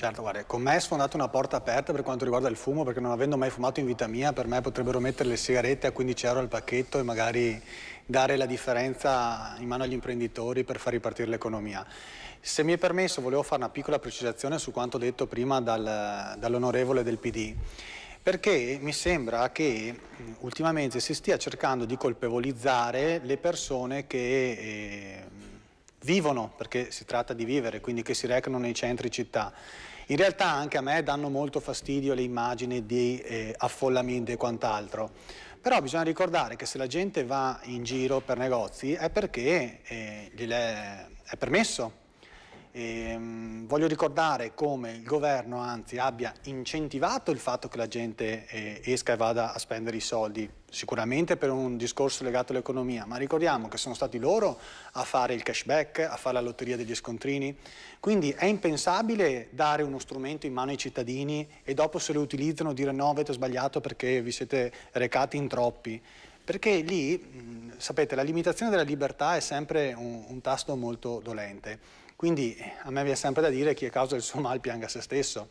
Certo, guarda, con me è sfondata una porta aperta per quanto riguarda il fumo, perché non avendo mai fumato in vita mia, per me potrebbero mettere le sigarette a 15 euro al pacchetto e magari dare la differenza in mano agli imprenditori per far ripartire l'economia. Se mi è permesso, volevo fare una piccola precisazione su quanto detto prima dal, dall'onorevole del PD perché mi sembra che ultimamente si stia cercando di colpevolizzare le persone che eh, vivono, perché si tratta di vivere, quindi che si recano nei centri città. In realtà anche a me danno molto fastidio le immagini di eh, affollamento e quant'altro, però bisogna ricordare che se la gente va in giro per negozi è perché eh, è permesso e, ehm, voglio ricordare come il governo anzi abbia incentivato il fatto che la gente eh, esca e vada a spendere i soldi, sicuramente per un discorso legato all'economia, ma ricordiamo che sono stati loro a fare il cashback, a fare la lotteria degli scontrini, quindi è impensabile dare uno strumento in mano ai cittadini e dopo se lo utilizzano dire no avete sbagliato perché vi siete recati in troppi perché lì, sapete, la limitazione della libertà è sempre un, un tasto molto dolente. Quindi a me viene sempre da dire chi è causa del suo mal pianga se stesso.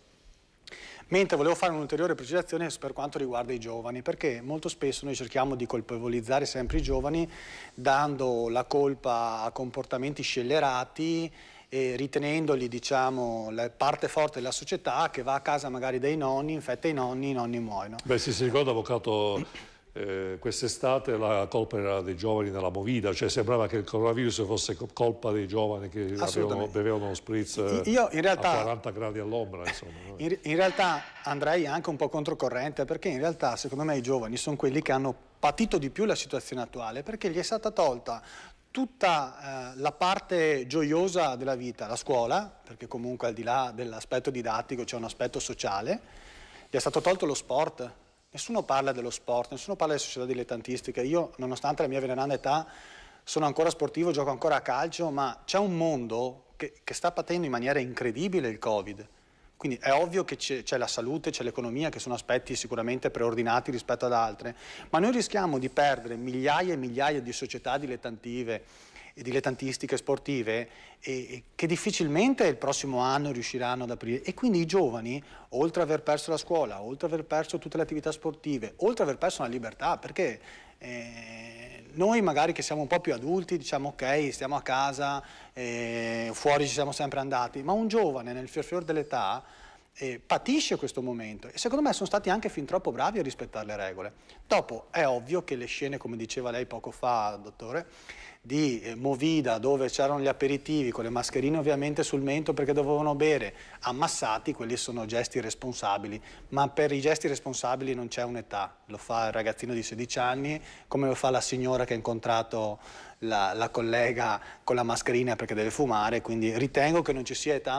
Mentre volevo fare un'ulteriore precisazione per quanto riguarda i giovani, perché molto spesso noi cerchiamo di colpevolizzare sempre i giovani dando la colpa a comportamenti scellerati e ritenendoli diciamo la parte forte della società che va a casa magari dei nonni, infetta i nonni, i nonni muoiono. Beh sì, si ricorda avvocato eh, quest'estate la colpa era dei giovani nella movida, cioè sembrava che il coronavirus fosse colpa dei giovani che avevano, bevevano lo spritz Io, in realtà, a 40 gradi all'ombra. In, in, realtà andrei anche un po' controcorrente perché in realtà secondo me i giovani sono quelli che hanno patito di più la situazione attuale perché gli è stata tolta tutta eh, la parte gioiosa della vita, la scuola, perché comunque al di là dell'aspetto didattico c'è un aspetto sociale, gli è stato tolto lo sport, Nessuno parla dello sport, nessuno parla delle società dilettantistiche. Io, nonostante la mia veneranda età, sono ancora sportivo, gioco ancora a calcio, ma c'è un mondo che, che sta patendo in maniera incredibile il Covid. Quindi è ovvio che c'è, la salute, c'è l'economia, che sono aspetti sicuramente preordinati rispetto ad altre, ma noi rischiamo di perdere migliaia e migliaia di società dilettantive, dilettantistiche, sportive, e, che difficilmente il prossimo anno riusciranno ad aprire. E quindi i giovani, oltre ad aver perso la scuola, oltre ad aver perso tutte le attività sportive, oltre ad aver perso la libertà, perché eh, noi magari che siamo un po' più adulti diciamo ok, stiamo a casa, eh, fuori ci siamo sempre andati, ma un giovane nel fior fior dell'età eh, patisce questo momento e secondo me sono stati anche fin troppo bravi a rispettare le regole. Dopo è ovvio che le scene, come diceva lei poco fa, dottore, di eh, Movida dove c'erano gli aperitivi con le mascherine ovviamente sul mento perché dovevano bere ammassati, quelli sono gesti responsabili, ma per i gesti responsabili non c'è un'età, lo fa il ragazzino di 16 anni come lo fa la signora che ha incontrato la, la collega con la mascherina perché deve fumare, quindi ritengo che non ci sia età